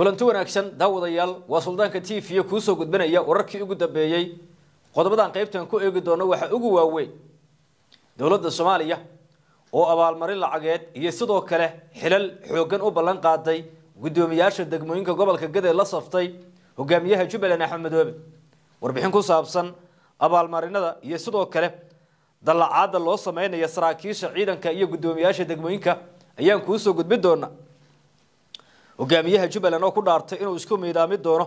kulanti wanaagsan daawadayaal waa suldaanka t v kuu soo gudbinaya wararkii ugu dambeeyey qodobadaan qaybtan ku eegi doono waxaa ugu waaweyn dowladda soomaaliya oo abaalmarin lacageed iyo sidoo kale xilal xooggan u ballan qaaday guddoomiyaasha degmooyinka gobolka gadee la saftay hogaamiyaha jubbaland axmed warbixin ku saabsan abaalmarinada iyo sidoo kale dallacaadda loo sameynaya saraakiisha ciidanka iyo guddoomiyaasha degmooyinka ayaan kuu soo gudbin doonaa hogaamiyaha jubbaland oo ku dhaartay inuu isku miidaami doono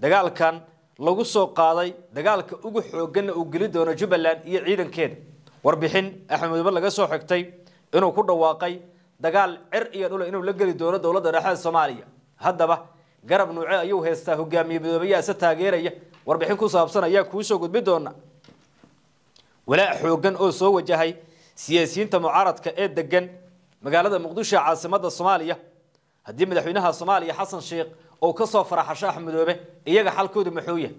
dagaalkan lagu soo qaaday dagaalka ugu xooganna uu geli doono jubbaland iyo ciidankeeda warbixin axmeduba laga soo xigtay inuu ku dhawaaqay dagaal cer iyo dhula inuu la geli doono dowladda dhexeed soomaaliya haddaba garab nuuce ayuu haystaa hogaamiye midoobaya taageeraya warbixin ku saabsan ayaa kuusoo gudbi doona walaac xooggan oo soo wajahay siyaasiyiinta mucaaradka ee degan magaalada muqdisho caasimada soomaaliya haddii madaxweynaha soomaaliya xasan sheekh uu kasoo faraxasho faraxashaax iyaga xalkoodu muxuu yahay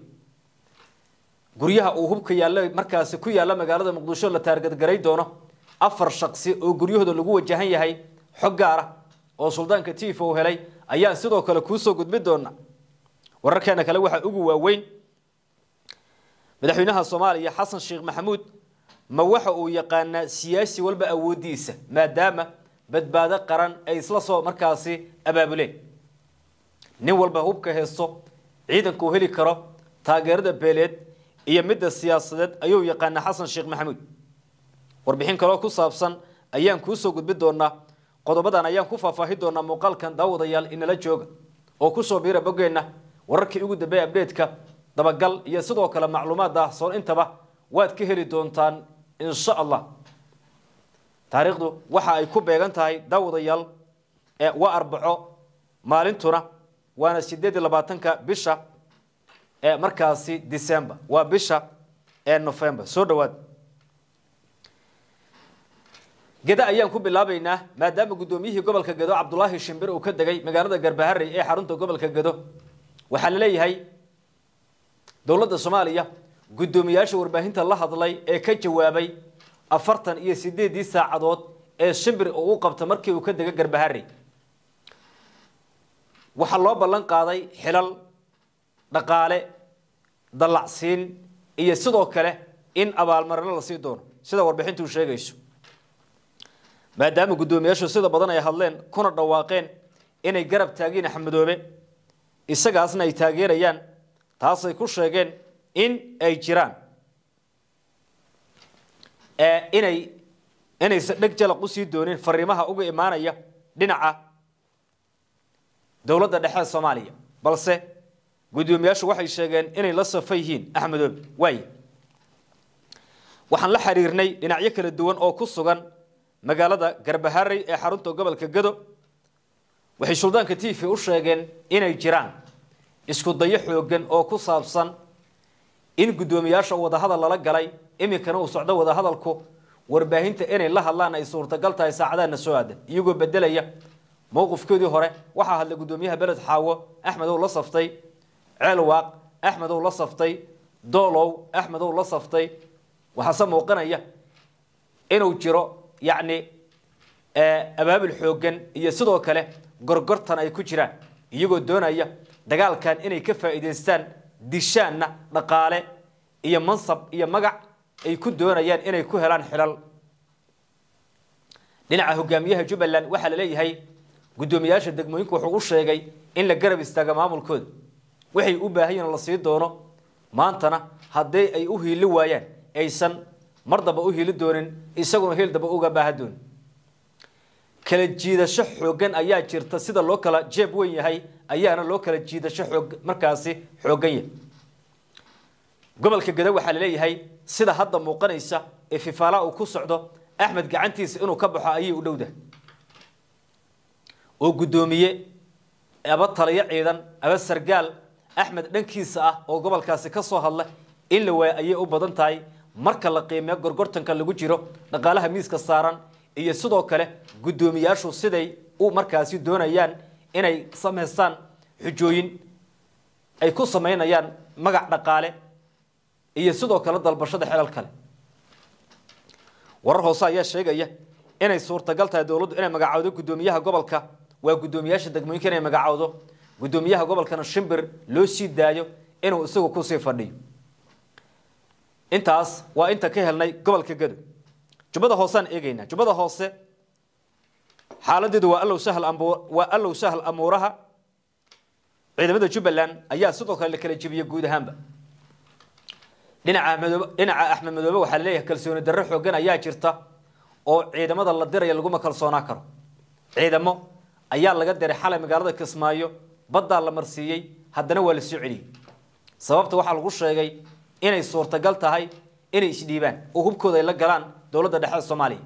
guryaha uu hubka yaalla markaasi ku yaalla magaalada muqdisho la taargadgaray doono afar shaqsi oo guryahooda lagu wajahan yahay xog gaara ah oo suldaanka tiifa uu helay ayaan sidoo kale kuusoo gudbi doona wararkeena kale waxaa ugu waaweyn madaxweynaha soomaaliya xasan sheekh maxamuud ma waxa uu yaqaanaa siyaasi walba awooddiisa maadaama badbaado qaran ay isla soo markaasi abaabuleen nin walba hubka heysto ciidanka uu heli karo taageerada beeleed iyo midda siyaasadeed ayuu yaqaanaa xasan sheekh maxamuud warbixin kaloo ku saabsan ayaan kuu soo gudbi doonaa qodobadan ayaan ku faahfaahi doonaa muuqaalkan daawadayaal inala jooga oo kusoo biira boggeenna wararkii ugu dambeeya abdheedka dabagal iyo sidoo kale macluumaad ah soon intaba waad ka heli doontaan insha allah taariikhdu waxa ay ku beegan tahay dawdayaal ee waa arbaco maalintuna waana sideed iyo labaatanka bisha ee markaasi december waa bisha ee november soo dhowaad geda ayaan ku bilaabaynaa maadaama guddoomiyihii gobolka gedo cabdulaahi shimbir uu ka degay magaalada garbaharey ee xarunta gobolka gedo waxaa la leeyahay dowladda soomaaliya guddoomiyaasha warbaahinta la hadlay ee ka jawaabay afartan iyo sideedii saacadood ee shimbir uu u qabta markii uu ka dega garbahari waxaa loo ballan qaaday xilal dhaqaale dallacsiin iyo sidoo kale in abaalmarino lasii doono sida warbixintuu sheegayso maadaama guddoomiyaashu sida badan ay hadleen kuna dhawaaqeen inay garab taagiin axmedoobe isagaasna ay taageerayaan taasay ku sheegeen in ay jiraan inay inaysan dheg jalaq u sii doonin fariimaha uga imaanaya dhinaca dowladda dhexee soomaaliya balse guddoomiyaashu waxay sheegeen inay la safa yihiin axmedoobi waaye waxaan la xiriirnay dhinacyo kala duwan oo ku sugan magaalada garbaharey ee xarunta gobolka gado waxay suldaanka t v u sheegeen inay jiraan isku dayo xooggan oo ku saabsan in guddoomiyaasha wadahadal lala galay iminkana uu socdo wadahadalku warbaahinta inay la hadlaan ay suurtagal tahay saacadana soo aadan iyagoo bedelaya mowqifkoodii hore waxaa hadlay gudoomiyaha beled xaawo axmed axmedow la saftay ceelwaaq axmedow la saftay doolow axmedow la saftay waxaase muuqanaya inuu jiro yacni abaabul xooggan iyo sidoo kale gorgortan ay ku jiraan iyagoo doonaya dagaalkan inay ka faa'iidaystaan dishaanna dhaqaale iyo mansab iyo magac ay ku doonayaan inay ku helaan xilal dhinaca hogaamiyaha jubbaland waxaa la leeyahay guddoomiyaasha degmooyinku wuxuu u sheegay in la garab istaaga maamulkooda waxay u baahan yihin la sii doono maantana haddii ay u hiili waayaan aysan mar damba u hiili doonin isaguna hiil damba uga baahan doonin kala jiidasho xooggan ayaa jirta sida loo kala jeeb weyn yahay ayaana loo kala jiidasho xoog markaasi xooggan yahay gobolka gado waxaa laleeyahay sida hadda muuqanaysa ee fifaala uu ku socdo axmed gacantiisa inuu ka baxo ayay u dhowda oo guddoomiye aba taliyo ciidan aba sargaal axmed dhankiisa ah oo gobolkaasi ka soo hadla in la waayo ayay u badan tahay marka la qiimeyo gorgortanka lagu jiro dhaqaalaha miiska saaran iyo sidoo kale guddoomiyaashu siday u markaasi doonayaan inay samaystaan xujooyin ay ku samaynayaan magac dhaqaale iyo sidoo kale dalbashada xelal kale warar hoose ayaa sheegaya inay suurtagal tahay dowladdu inay magacaawdo guddoomiyaha gobolka waa guddoomiyaasha degmooyinka inay magacaawdo guddoomiyaha gobolkana shimbir loo sii daayo inuu isagu kusii fadhiyo intaas waa inta ka helnay gobolka gedo jubbada hooseaan eegaynaa jubbada hoose xaaladeedu waa allow sahal waa allow sahal amuuraha ciidamada jubbaland ayaa sidoo kale la kala jebiyey guud ahaanba dhinaca axmed madoobe waxaa laleeyahay kalsooni darro xoogan ayaa jirta oo ciidamada la diraya laguma kalsoonaan karo ciidamo ayaa laga diray xalay magaalada kismaayo baddaa la marsiiyey haddana waa la soo celiyey sababta waxaa lagu sheegay inay suurtagal tahay inay isdhiibaan oo hubkooda ay la galaan dowladda dhexe ee soomaaliya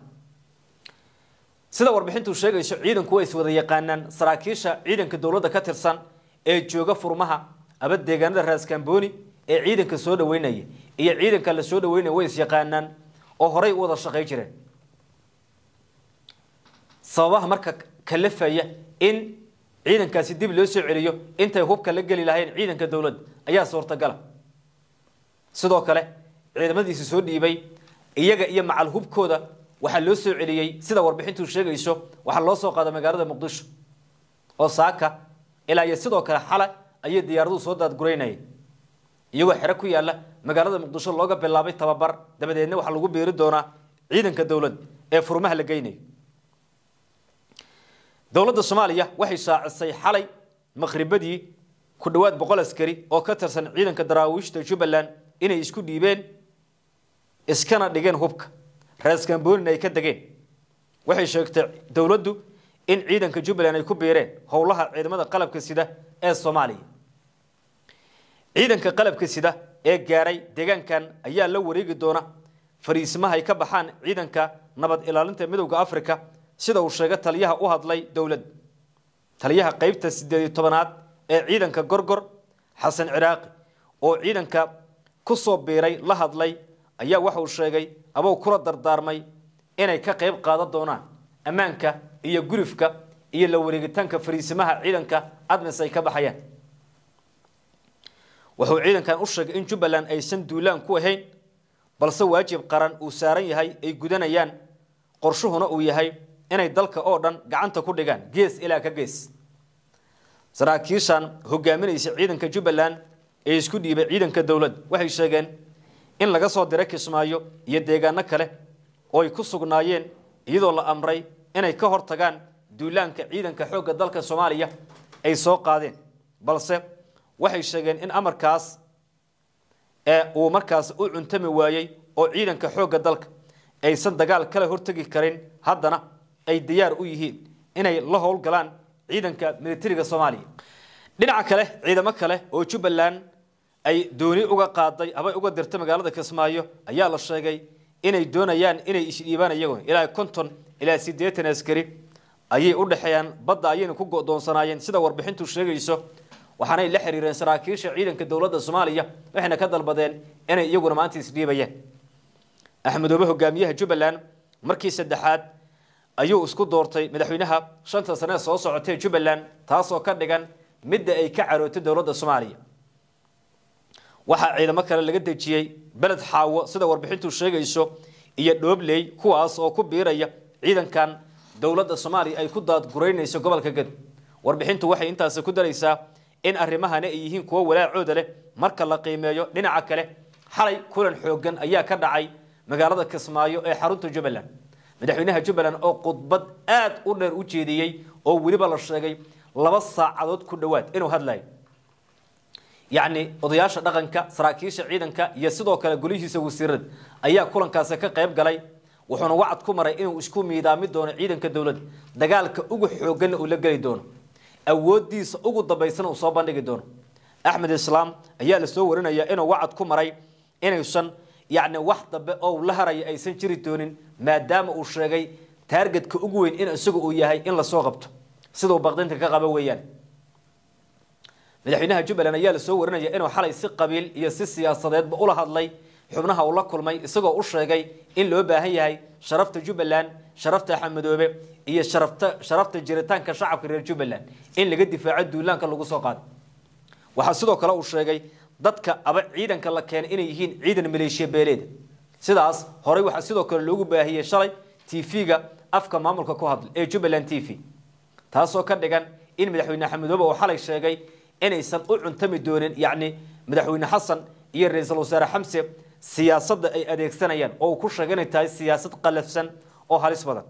sida warbixintu sheegayso ciidanku waa iswada yaqaanaan saraakiisha ciidanka dowladda ka tirsan ee jooga furmaha aba deegaanada raaskambooni ee ciidanka soo dhaweynaya iyo ciidanka la soo dhaweynaya way isyaqaanaan oo horay u wada shaqay jireen sababaha marka kalafaya in ciidankaasi dib loo soo celiyo intay hubka la geli lahayn ciidanka dowladda ayaa suurtagala sidoo kale ciidamadiisi soo dhiibay iyaga iyo macal hubkooda waxaa loo soo celiyey sida warbixintu sheegayso waxaa loo soo qaada magaalada muqdisho oo saaka ilaa iyo sidoo kale xale ayay diyaaraduhu soo daadguraynayay iyo wax xero ku yaala magaalada muqdisho looga bilaabay tababar dabadeedna waxaa lagu biiri doonaa ciidanka dowladda ee furmaha la geynayo dowladda soomaaliya waxay saacisay xalay makhribadii ku dhowaad boqol askari oo ka tirsan ciidanka daraawiishta jubbaland inay isku dhiibeen iskana dhigeen hubka reeskamboolin ay ka degeen waxay sheegtay dowladdu in ciidanka jubbaland ay ku biireen howlaha ciidamada qalabka sida ee soomaaliya ciidanka qalabka sida ee gaaray deegaankan ayaa la wareegi doona fariisimaha ay ka baxaan ciidanka nabad ilaalinta midowda afrika sida uu sheegay taliyaha u hadlay dowlad taliyaha qaybta sideed tobanaad ee ciidanka gorgor xasan ciraaqi oo ciidanka ku soo biiray la hadlay ayaa waxa uu sheegay abow kula dardaarmay inay ka qayb qaadan doonaan ammaanka iyo gurifka iyo la wareegitaanka fariisimaha ciidanka admis ay ka baxayaan wuxuu ciidankan u sheegay in jubbaland aysan duulaan ku ahayn balse waajib qaran uu saaran yahay ay gudanayaan qorshuhuna uu yahay inay dalka oo dhan gacanta ku dhigaan gees ilaa ka gees saraakiishan hogaaminaysa ciidanka jubbaland ee isku dhiibay ciidanka dowladda waxay sheegeen in laga soo diray kismaayo iyo deegaano kale oo ay ku sugnaayeen iyadoo la amray inay ka hortagaan duulaanka ciidanka xoogga dalka soomaaliya ay soo qaadeen balse waxay sheegeen in amarkaas ee uu markaas u cuntami waayey oo ciidanka xoogga dalka aysan dagaal kala hortegi karin haddana ay diyaar u yihiin inay la howlgalaan ciidanka militariga soomaaliya dhinaca kale ciidamo kale oo jubbaland ay dooni uga qaaday abay uga dirtay magaalada kismaayo ayaa la sheegay inay doonayaan inay isdhiibaan iyaguna ilaa konton ilaa siddeetan askari ayay u dhexeeyaan badda ayayna ku go-doonsanaayeen sida warbixintu sheegayso waxaanay la xiriireen saraakiisha ciidanka dowladda soomaaliya waxayna ka dalbadeen inay iyaguna maanta isdhiibayeen axmedoobe hogaamiyaha jubbaland markii saddexaad ayuu isku doortay madaxweynaha shanta sanee soo socotee jubbaland taasoo ka dhigan midda ay ka carootay dowladda soomaaliya waxaa ciidamo kale laga dejiyey beled xaawo sida warbixintu sheegayso iyo dhoobley kuwaas oo ku biiraya ciidankan dowladda soomaaliya ay ku daadguraynayso gobolka gad warbixintu waxay intaasi ku daraysaa in arrimahana ay yihiin kuwo walaacooda leh marka la qiimeeyo dhinaca kale xalay kulan xoogan ayaa ka dhacay magaalada kismaayo ee xarunta jubbaland madaxweynaha jubbaland oo khudbad aad u dheer u jeediyey oo weliba la sheegay laba saacadood ku dhowaad inuu hadlayo yacni odayaasha dhaqanka saraakiisha ciidanka iyo sidoo kale golihiisa wasiirada ayaa kulankaasi ka qayb galay wuxuuna wacad ku maray inuu isku miidaami doono ciidanka dowladda dagaalka ugu xooganna uu la geli doono awooddiisa ugu dambaysana uu soo bandhigi doono axmed islaam ayaa la soo warinaya inuu wacad ku maray inaysan yacni wax dambe oo la haraya aysan jiri doonin maadaama uu sheegay taargetka ugu weyn in isaga uu yahay in lasoo qabto sidau baqdinta ka qaba weeyaan madaxweynaha jubbaland ayaa lasoo warinaya inuu xalay si qabiil iyo si siyaasadeedba ula hadlay xubnaha uu la kulmay isagoo u sheegay in loo baahan yahay sharafta jubbaland sharafta xamadoobe iyo sharafta sharafta jiritaanka shacabka reer jubbaland in laga difaaco duulaanka lagu soo qaaday waxaa sidoo kale uu sheegay dadka aba ciidanka la keenay inay yihiin ciidan maleeshiya beeleeda sidaas horey waxaa sidoo kale loogu baahiyey shalay t v ga afka maamulka ku hadla ee jubbaland t v taasoo ka dhigan in madaxweyne xamadoobe uu xalay sheegay inaysan u cuntami doonin yacni madaxweyne xasan iyo ra-iisul wasaare xamse siyaasadda ay adeegsanayaan oo uu ku sheeganay tahay siyaasad qalafsan oo halis badan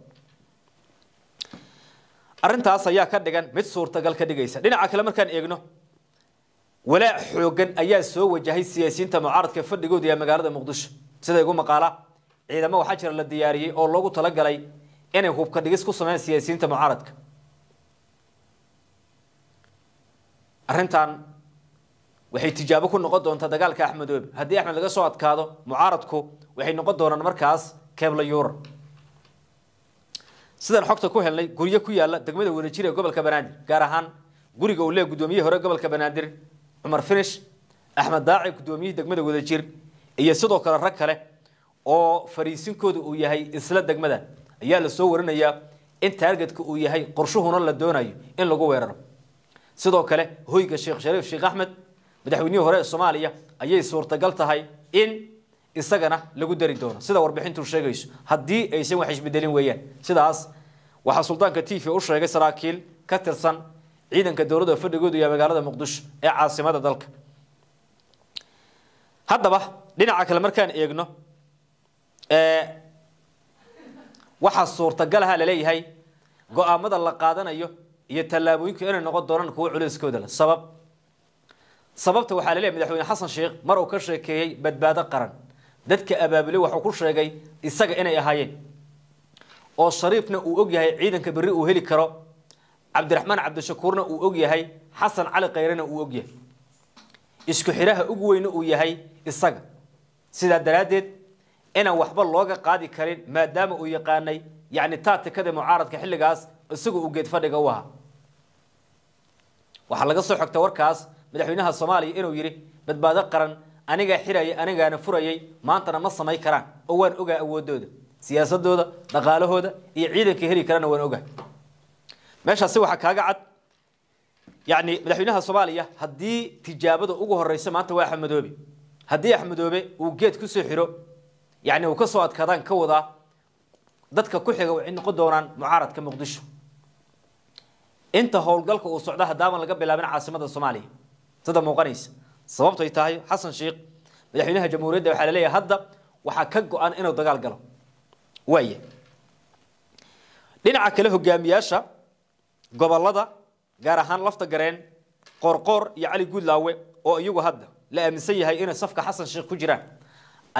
arintaas ayaa ka dhigan mid suurtagal ka dhigaysa dhinaca kale markaan eegno walaac xooggan ayaa soo wajahay siyaasiyiinta mucaaradka fadhigooda ee magaalada muqdisho siday igu maqaala ciidamo waxaa jira la diyaariyey oo loogu talagalay inay hubka dhigis ku sameeyaan siyaasiyiinta mucaaradka arrintan waxay tijaabo ku noqon doontaa dagaalka axmedoobe haddii axmed laga soo adkaado mucaaradku waxay noqon doonaan markaas keebla yuura sidaan xogta ku helnay guryo ku yaala degmada wadajir ee gobolka banaadir gaar ahaan guriga uu leeg guddoomiyihii hore gobolka banaadir cumar finish axmed daaci guddoomiyihii degmada wadajir iyo sidoo kale rag kale oo fariisinkooda uu yahay isla degmada ayaa lasoo warinayaa in taargetka uu yahay qorshuhuna la doonayo in lagu weeraro sidoo kale hoyga sheekh shariif sheekh axmed madaxweynihii hore ee soomaaliya ayay suurtagal tahay in isagana lagu dari doono sida warbixintu sheegayso haddii aysan wax isbedelin weeyaan sidaas waxaa suldaanka tv u sheegay saraakiil ka tirsan ciidanka dowladda fadhigoodu iyo magaalada muqdisho ee caasimada dalka haddaba dhinaca kale markaan eegno waxaa suurtagalaha laleeyahay go-aamada la qaadanayo iyo tallaabooyinka inay noqon doonaan kuwa culayskooda le sabab sababta waxaa la madaxweyne xasan sheekh mar uu ka sheekeeyey badbaado qaran dadka abaabule waxuu ku sheegay isaga inay ahaayeen oo shariifna uu ogyahay ciidanka berri uu heli karo cabdiraxmaan cabdishakuurna uu ogyahay xasan cali kayrena uu ogyahay isku xiraha ugu weyna uu yahay isaga sidaa daraaddeed inaan waxba looga qaadi karin maadaama uu yaqaanay yacni taatikada mucaaradka xilligaas isagu uu geed fadhiga u ahaa waxaa laga soo xogta warkaas madaxweynaha soomaaliya inuu yidhi badbaado qaran anigaa xirayay anigaana furayay maantana ma samayn karaan oo waan ogaa awoodooda siyaasadooda dhaqaalahooda iyo ciidanka heli karana waan ogahay meeshaasi waxaa kaaga cad yani madaxweynaha soomaaliya haddii tijaabada ugu horeysa maanta waa axmedoobe haddii axmedoobe uu geed kusoo xiro yani uu kasoo adkaadaan ka wadaa dadka ku xiga waxay noqon doonaan mucaaradka muqdisho inta howlgalka uu socdo haddaaban laga bilaabin caasimada soomaaliya سدى موقنيس سببتو يتاهيو حسن شيق مدحينها جمهورية دا وحالة ليه هادا وحاكاقو آن إنو دقال قلو واي لين عاكلهو قامياشا قبال لدا غارة هان لفتا قرين قرقور يعالي قود لاوي او ايوغو هادا لا امسيه هاي إنو صفك حسن شيق كجران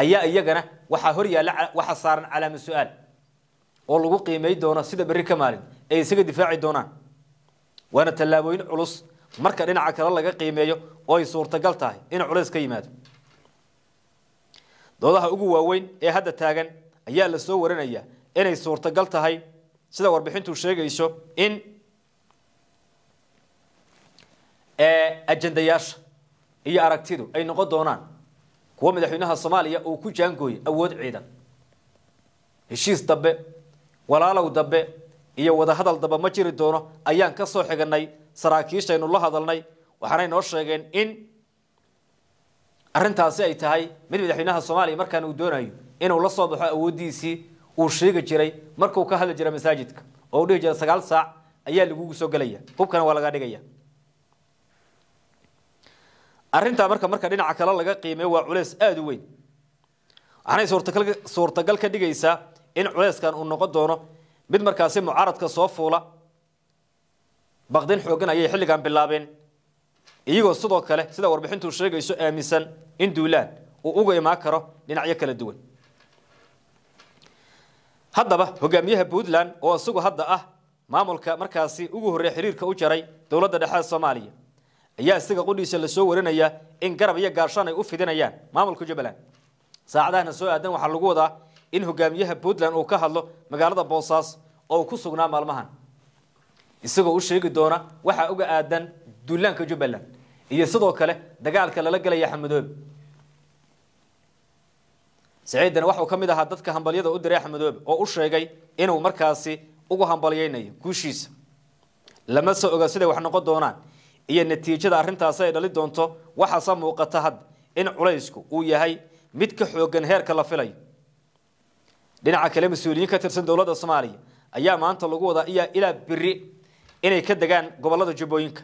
ايا ايقنا وحاهوريا وحاسارا على من سؤال والوقي ميدونا سيدا بريكا مالين اي سيدا دفاعي دونا وانا تلابوين علوس marka dhinaca kale laga qiimeeyo oo ay suurtagal tahay in culays ka yimaado doodaha ugu waaweyn ee hadda taagan ayaa lasoo waranaya inay suurtagal tahay sida warbixintu sheegayso in ajandayaasha iyo aragtidu ay noqon doonaan kuwa madaxweynaha soomaaliya uu ku jaangooyay awood ciidan heshiis dambe walaalow dambe iyo wadahadal dambe ma jiri doono ayaan ka soo xiganay saraakiishaynu la hadalnay waxaanay noo sheegeen in arintaasi ay tahay mid madaxweynaha soomaaliya markaan uu doonayo inuu la soo baxo awooddiisii uu sheegi jiray markuu ka hadli jiray masaajidka oo u dhihi jira sagaal saac ayaa lagugu soo gelaya hubkana waa lagaa dhigaya arintaa marka marka dhinaca kale laga qiimeyo waa culeys aada u weyn waxaanay suurtagal ka dhigaysaa in culeyskan uu noqon doono mid markaasi mucaaradka soo fuula baqdin xoogan ayay xilligan bilaabeen iyagoo sidoo kale sida warbixintu sheegayso aaminsan in duulaan uu uga imaan karo dhinacyo kala duwan haddaba hogaamiyaha puntland oo isagu hadda ah maamulka markaasi ugu horreey xiriirka u jaray dowladda dhexe soomaaliya ayaa isaga qudhiisa lasoo warinaya in garab iyo gaashaan ay u fidinayaan maamulka jubbaland saacadahana soo aadan waxaa lagu wadaa in hogaamiyaha puntland uu ka hadlo magaalada boosaas oo uu ku sugnaa maalmahan isagoo u sheegi doona waxaa uga aadan duulaanka jubbaland iyo sidoo kale dagaalka lala gelaya xamadoobe saciidan waxau ka mid ahaa dadka hambalyada u diray xamadoobe oo u sheegay inuu markaasi ugu hambalyeynayo guushiisa lama soo oga siday wax noqon doonaan iyo natiijada arrintaasi ay dhali doonto waxaase muuqata hadda in culaysku uu yahay mid ka xooggan heerka la filayo dhinaca kale mas-uuliyiin ka tirsan dowladda soomaaliya ayaa maanta lagu wadaa iyaa ilaa biri inay ka degaan gobollada jubbooyinka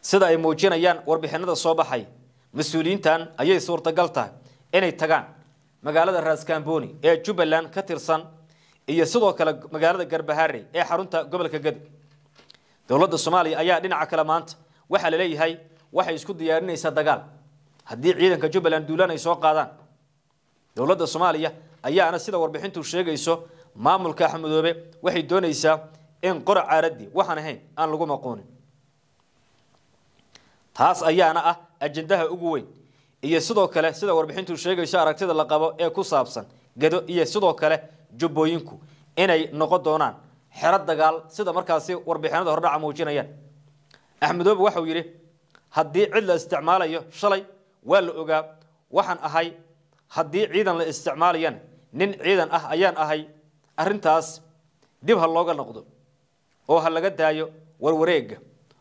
sida ay muujinayaan warbixinada soo baxay mas-uuliyiintan ayay suurtagal tahay inay tagaan magaalada raaskambooni ee jubbaland ka tirsan iyo sidoo kale magaalada garbaharey ee xarunta gobolka gadow dowladda soomaaliya ayaa dhinaca kale maanta waxaa la leeyahay waxay isku diyaarinaysaa dagaal haddii ciidanka jubbaland duulaan ay soo qaadaan dowladda soomaaliya ayaana sida warbixintu sheegayso maamulka xamudoobe waxay doonaysaa in qora caaradii waxaan ahayn aan lagu maquunin taas ayaana ah ajendaha ugu weyn iyo sidoo kale sida warbixintu sheegayso aragtida la qabo ee ku saabsan gedo iyo sidoo kale jubbooyinku inay noqon doonaan xero dagaal sida markaasi warbixinada hordhaca muujinayaan axmedoobe waxau yidhi haddii cid la isticmaalayo shalay waa la ogaa waxaan ahay haddii ciidan la isticmaalayana nin ciidan ah ayaan ahay arintaas dib ha looga noqdo oo ha laga daayo warwareega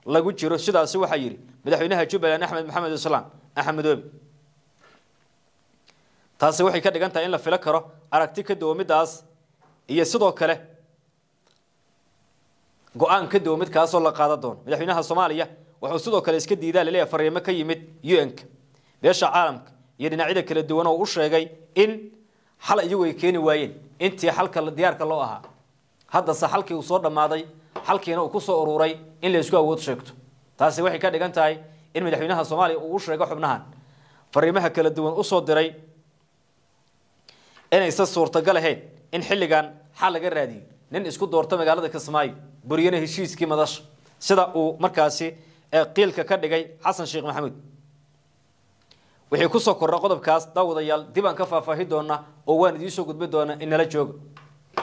lagu jiro sidaasi waxaa yidhi madaxweynaha jubbaland axmed maxamed islaam axmedoobi taasi waxay ka dhigan tahay in la filo karo aragti ka dawamidaas iyo sidoo kale go-aan ka dawamid kaasoo la qaadan doono madaxweynaha soomaaliya wuxuu sidoo kale iska diidaa laleeyahay fariimo ka yimid un-ka beesha caalamka iyo dhinacyada kala duwan oo u sheegay in xal iyagu ay keeni waayeen intii xalka diyaarka loo ahaa haddase xalkii uu soo dhammaaday halkiina uu ku soo uruuray in laysku awood sheegto taasi waxay ka dhigan tahay in madaxweynaha soomaaliya uu u sheego xubnahan fariimaha kala duwan usoo diray inaysan suurtagal ahayn in xilligan xal laga raadiyo nin isku doorto magaalada kismaayo buryana heshiiskii madasha sida uu markaasi qiilka ka dhigay xasan sheekh maxamuud wixii kusoo kordha qodobkaas daawadayaal dib aan ka faahfaahi doona oo waan idiin soo gudbi doona inala joogo